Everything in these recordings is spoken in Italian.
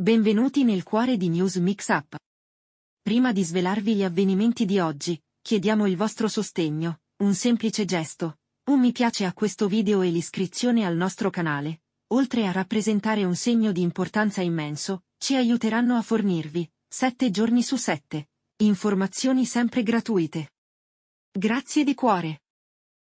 Benvenuti nel cuore di News Mix Up. Prima di svelarvi gli avvenimenti di oggi, chiediamo il vostro sostegno, un semplice gesto, un mi piace a questo video e l'iscrizione al nostro canale, oltre a rappresentare un segno di importanza immenso, ci aiuteranno a fornirvi, 7 giorni su 7, informazioni sempre gratuite. Grazie di cuore.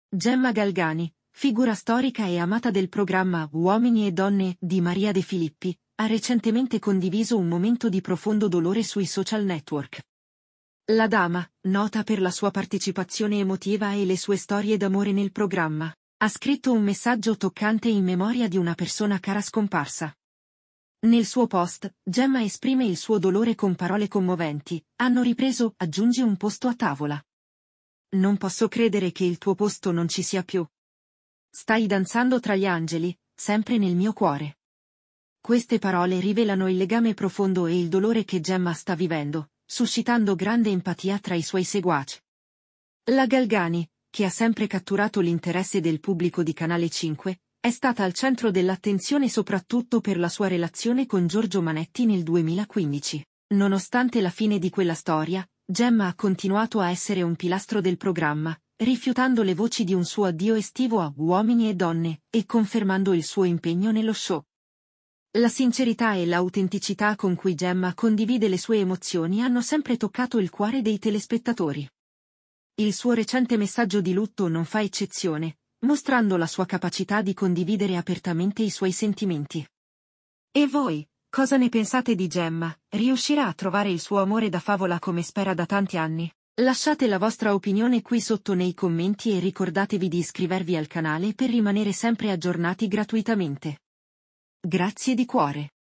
Gemma Galgani, figura storica e amata del programma Uomini e Donne di Maria De Filippi, ha recentemente condiviso un momento di profondo dolore sui social network. La dama, nota per la sua partecipazione emotiva e le sue storie d'amore nel programma, ha scritto un messaggio toccante in memoria di una persona cara scomparsa. Nel suo post, Gemma esprime il suo dolore con parole commoventi, hanno ripreso, aggiungi un posto a tavola. Non posso credere che il tuo posto non ci sia più. Stai danzando tra gli angeli, sempre nel mio cuore. Queste parole rivelano il legame profondo e il dolore che Gemma sta vivendo, suscitando grande empatia tra i suoi seguaci. La Galgani, che ha sempre catturato l'interesse del pubblico di Canale 5, è stata al centro dell'attenzione soprattutto per la sua relazione con Giorgio Manetti nel 2015. Nonostante la fine di quella storia, Gemma ha continuato a essere un pilastro del programma, rifiutando le voci di un suo addio estivo a uomini e donne, e confermando il suo impegno nello show. La sincerità e l'autenticità con cui Gemma condivide le sue emozioni hanno sempre toccato il cuore dei telespettatori. Il suo recente messaggio di lutto non fa eccezione, mostrando la sua capacità di condividere apertamente i suoi sentimenti. E voi, cosa ne pensate di Gemma? Riuscirà a trovare il suo amore da favola come spera da tanti anni? Lasciate la vostra opinione qui sotto nei commenti e ricordatevi di iscrivervi al canale per rimanere sempre aggiornati gratuitamente. Grazie di cuore.